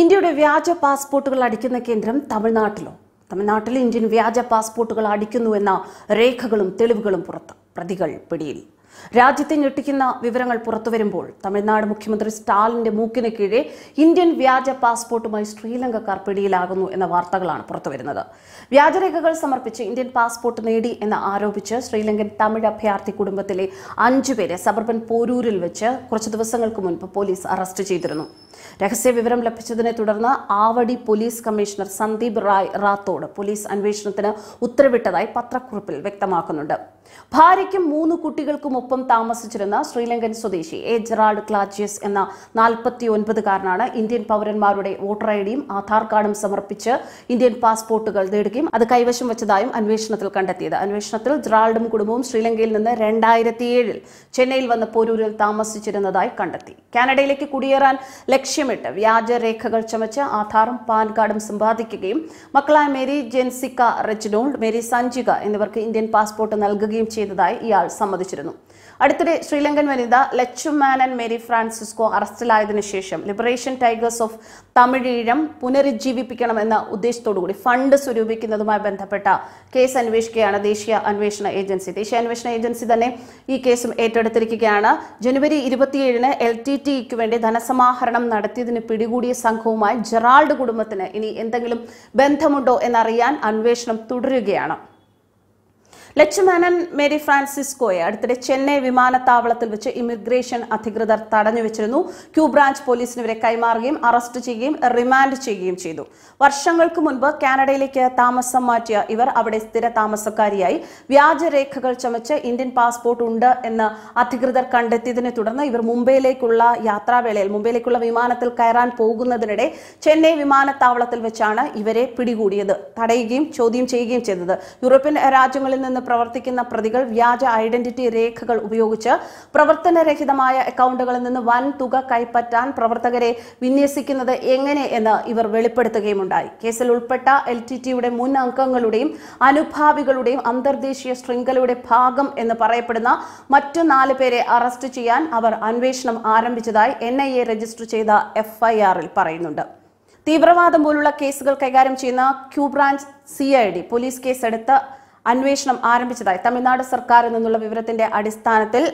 ഇന്ത്യയുടെ വ്യാജ പാസ്പോർട്ടുകൾ അടിക്കുന്ന കേന്ദ്രം തമിഴ്നാട്ടിലോ തമിഴ്നാട്ടിൽ ഇന്ത്യൻ വ്യാജ പാസ്പോർട്ടുകൾ അടിക്കുന്നു എന്ന രേഖകളും തെളിവുകളും പുറത്ത് പ്രതികൾ പിടിയിൽ രാജ്യത്തെ ഞെട്ടിക്കുന്ന വിവരങ്ങൾ പുറത്തുവരുമ്പോൾ തമിഴ്നാട് മുഖ്യമന്ത്രി സ്റ്റാലിന്റെ മൂക്കിന് കീഴെ ഇന്ത്യൻ വ്യാജ പാസ്പോർട്ടുമായി ശ്രീലങ്കക്കാർ പിടിയിലാകുന്നു എന്ന വാർത്തകളാണ് പുറത്തുവരുന്നത് വ്യാജരേഖകൾ സമർപ്പിച്ച് ഇന്ത്യൻ പാസ്പോർട്ട് നേടി എന്ന് ആരോപിച്ച് ശ്രീലങ്കൻ തമിഴ് അഭയാർത്ഥി കുടുംബത്തിലെ അഞ്ചുപേരെ സബർബൻ പോരൂരിൽ വെച്ച് കുറച്ച് ദിവസങ്ങൾക്ക് മുൻപ് പോലീസ് അറസ്റ്റ് ചെയ്തിരുന്നു വിവരം ലഭിച്ചതിനെ തുടർന്ന് Avadi police commissioner Sandeep Rai Rathod police അന്വേഷണത്തിന് ഉത്തരവിട്ടതായി പത്രക്കുറിപ്പിൽ വ്യക്തമാക്കുന്നുണ്ട് ഭാര്യയ്ക്കും മൂന്ന് കുട്ടികൾക്കുമൊപ്പം താമസിച്ചിരുന്ന ശ്രീലങ്കൻ സ്വദേശി എ ജെറാഡ് ക്ലാജിയസ് എന്ന നാൽപ്പത്തി ഒൻപതുകാരനാണ് ഇന്ത്യൻ പൗരന്മാരുടെ വോട്ടർ ഐ ഡിയും ആധാർ കാർഡും സമർപ്പിച്ച് ഇന്ത്യൻ പാസ്പോർട്ടുകൾ നേടുകയും അത് കൈവശം വെച്ചതായും അന്വേഷണത്തിൽ കണ്ടെത്തിയത് അന്വേഷണത്തിൽ ജെറാൾഡും കുടുംബവും ശ്രീലങ്കയിൽ നിന്ന് രണ്ടായിരത്തിയേഴിൽ ചെന്നൈയിൽ വന്ന പോരൂരിൽ താമസിച്ചിരുന്നതായി കണ്ടെത്തി കാനഡയിലേക്ക് കുടിയേറാൻ ലക്ഷ്യം ലക്ഷ്യമിട്ട് വ്യാജരേഖകൾ ചമച്ച് ആധാറും പാൻ കാർഡും സമ്പാദിക്കുകയും മക്കളായ മേരി ജെൻസിക്ക റെജിനോൾഡ് മേരി സഞ്ജിക എന്നിവർക്ക് ഇന്ത്യൻ പാസ്പോർട്ട് നൽകുകയും ചെയ്തതായി ഇയാൾ സമ്മതിച്ചിരുന്നു അടുത്തിടെ ശ്രീലങ്കൻ വനിത ലച്ചുമാനൻ മേരി ഫ്രാൻസിസ്കോ അറസ്റ്റിലായതിനു ശേഷം ലിബറേഷൻ ടൈഗേഴ്സ് ഓഫ് തമിഴീഴം പുനരുജ്ജീവിപ്പിക്കണമെന്ന ഉദ്ദേശത്തോടുകൂടി ഫണ്ട് സ്വരൂപിക്കുന്നതുമായി ബന്ധപ്പെട്ട കേസ് അന്വേഷിക്കുകയാണ് ദേശീയ അന്വേഷണ ഏജൻസി ദേശീയ അന്വേഷണ ഏജൻസി തന്നെ ഈ കേസും ഏറ്റെടുത്തിരിക്കുകയാണ് ജനുവരി ഇരുപത്തിയേഴിന് എൽ ടി ടിക്ക് വേണ്ടി ധനസമാഹരണം നടത്തിയതിന് പിടികൂടിയ സംഘവുമായി ജെറാൾഡ് കുടുംബത്തിന് ഇനി എന്തെങ്കിലും ബന്ധമുണ്ടോ എന്നറിയാൻ അന്വേഷണം തുടരുകയാണ് ലക്ഷ്മണൻ മേരി ഫ്രാൻസിസ്കോയെ അടുത്തിടെ ചെന്നൈ വിമാനത്താവളത്തിൽ വെച്ച് ഇമിഗ്രേഷൻ അധികൃതർ വെച്ചിരുന്നു ക്യൂ ബ്രാഞ്ച് ഇവരെ കൈമാറുകയും അറസ്റ്റ് ചെയ്യുകയും റിമാൻഡ് ചെയ്യുകയും ചെയ്തു വർഷങ്ങൾക്ക് മുൻപ് കാനഡയിലേക്ക് താമസം മാറ്റിയ ഇവർ അവിടെ സ്ഥിര താമസക്കാരിയായി വ്യാജരേഖകൾ ചമച്ച് ഇന്ത്യൻ പാസ്പോർട്ട് ഉണ്ട് എന്ന് അധികൃതർ കണ്ടെത്തിയതിനെ തുടർന്ന് ഇവർ മുംബൈയിലേക്കുള്ള യാത്രാവേളയിൽ മുംബൈയിലേക്കുള്ള വിമാനത്തിൽ കയറാൻ പോകുന്നതിനിടെ ചെന്നൈ വിമാനത്താവളത്തിൽ വെച്ചാണ് ഇവരെ പിടികൂടിയത് തടയുകയും ചോദ്യം ചെയ്യുകയും ചെയ്തത് യൂറോപ്യൻ രാജ്യങ്ങളിൽ നിന്ന് പ്രവർത്തിക്കുന്ന പ്രതികൾ വ്യാജ ഐഡന്റിറ്റി രേഖകൾ ഉപയോഗിച്ച് പ്രവർത്തനരഹിതമായ അക്കൗണ്ടുകളിൽ നിന്ന് വൻ തുക കൈപ്പറ്റാൻ പ്രവർത്തകരെ വിന്യസിക്കുന്നത് എങ്ങനെ എന്ന് ഇവർ വെളിപ്പെടുത്തുകയുമുണ്ടായി കേസിൽ ഉൾപ്പെട്ട എൽ ടി ടിയുടെ മുൻ അംഗങ്ങളുടെയും അനുഭാവികളുടെയും അന്തർദേശീയ ശൃംഖലയുടെ ഭാഗം എന്ന് പറയപ്പെടുന്ന മറ്റു നാല് പേരെ അറസ്റ്റ് ചെയ്യാൻ അവർ അന്വേഷണം ആരംഭിച്ചതായി എൻ ഐ എ രജിസ്റ്റർ ചെയ്ത എഫ്ഐആറിൽ പറയുന്നുണ്ട് തീവ്രവാദം പോലുള്ള കേസുകൾ കൈകാര്യം ചെയ്യുന്ന Q branch C I D police കേസെടുത്ത അന്വേഷണം ആരംഭിച്ചതായി തമിഴ്നാട് സർക്കാരിൽ നിന്നുള്ള വിവരത്തിന്റെ അടിസ്ഥാനത്തിൽ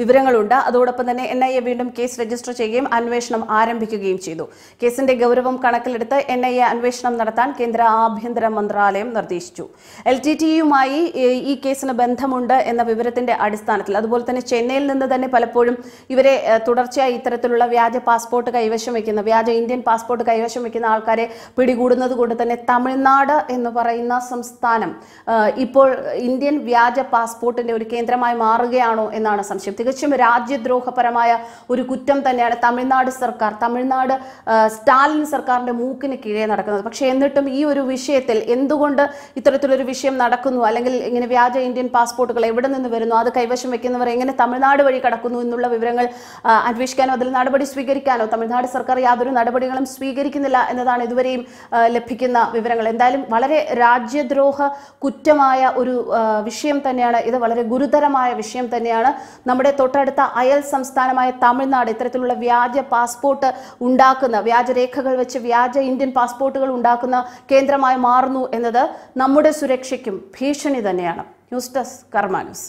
വിവരങ്ങളുണ്ട് അതോടൊപ്പം തന്നെ എൻ ഐ എ വീണ്ടും കേസ് രജിസ്റ്റർ ചെയ്യുകയും അന്വേഷണം ആരംഭിക്കുകയും ചെയ്തു കേസിന്റെ ഗൗരവം കണക്കിലെടുത്ത് എൻ ഐ എ അന്വേഷണം നടത്താൻ കേന്ദ്ര ആഭ്യന്തര മന്ത്രാലയം നിർദ്ദേശിച്ചു എൽ ടി ടിയുമായി ഈ കേസിന് ബന്ധമുണ്ട് എന്ന വിവരത്തിന്റെ അടിസ്ഥാനത്തിൽ അതുപോലെ തന്നെ ചെന്നൈയിൽ നിന്ന് തന്നെ പലപ്പോഴും ഇവരെ തുടർച്ചയായി ഇത്തരത്തിലുള്ള വ്യാജ പാസ്പോർട്ട് കൈവശം വയ്ക്കുന്ന വ്യാജ ഇന്ത്യൻ പാസ്പോർട്ട് കൈവശം വയ്ക്കുന്ന ആൾക്കാരെ പിടികൂടുന്നത് കൊണ്ട് തന്നെ തമിഴ്നാട് എന്ന് പറയുന്ന സംസ്ഥാനം ഇപ്പോൾ ഇന്ത്യൻ വ്യാജ പാസ്പോർട്ടിന്റെ ഒരു കേന്ദ്രമായി മാറുകയാണോ എന്നാണ് സംശയം തികച്ചും രാജ്യദ്രോഹപരമായ ഒരു കുറ്റം തന്നെയാണ് തമിഴ്നാട് സർക്കാർ തമിഴ്നാട് സ്റ്റാലിൻ സർക്കാരിന്റെ മൂക്കിന് കീഴേ നടക്കുന്നത് പക്ഷേ എന്നിട്ടും ഈ ഒരു വിഷയത്തിൽ എന്തുകൊണ്ട് ഇത്തരത്തിലൊരു വിഷയം നടക്കുന്നു അല്ലെങ്കിൽ ഇങ്ങനെ വ്യാജ ഇന്ത്യൻ പാസ്പോർട്ടുകൾ എവിടെ നിന്ന് വരുന്നു അത് കൈവശം വെക്കുന്നവർ എങ്ങനെ തമിഴ്നാട് വഴി കടക്കുന്നു എന്നുള്ള വിവരങ്ങൾ അന്വേഷിക്കാനോ അതിൽ നടപടി സ്വീകരിക്കാനോ തമിഴ്നാട് സർക്കാർ യാതൊരു നടപടികളും സ്വീകരിക്കുന്നില്ല എന്നതാണ് ഇതുവരെയും ലഭിക്കുന്ന വിവരങ്ങൾ എന്തായാലും വളരെ രാജ്യദ്രോഹ കുറ്റം ഗുരുതരമായ ഒരു വിഷയം തന്നെയാണ് ഇത് വളരെ ഗുരുതരമായ വിഷയം തന്നെയാണ് നമ്മുടെ തൊട്ടടുത്ത അയൽ സംസ്ഥാനമായ തമിഴ്നാട് ഇത്തരത്തിലുള്ള വ്യാജ പാസ്പോർട്ട് ഉണ്ടാക്കുന്ന വ്യാജരേഖകൾ വെച്ച് വ്യാജ ഇന്ത്യൻ പാസ്പോർട്ടുകൾ ഉണ്ടാക്കുന്ന കേന്ദ്രമായി മാറുന്നു എന്നത് നമ്മുടെ സുരക്ഷയ്ക്കും ഭീഷണി തന്നെയാണ് ന്യൂസ് ഡെസ്ക് കർമാനൂസ്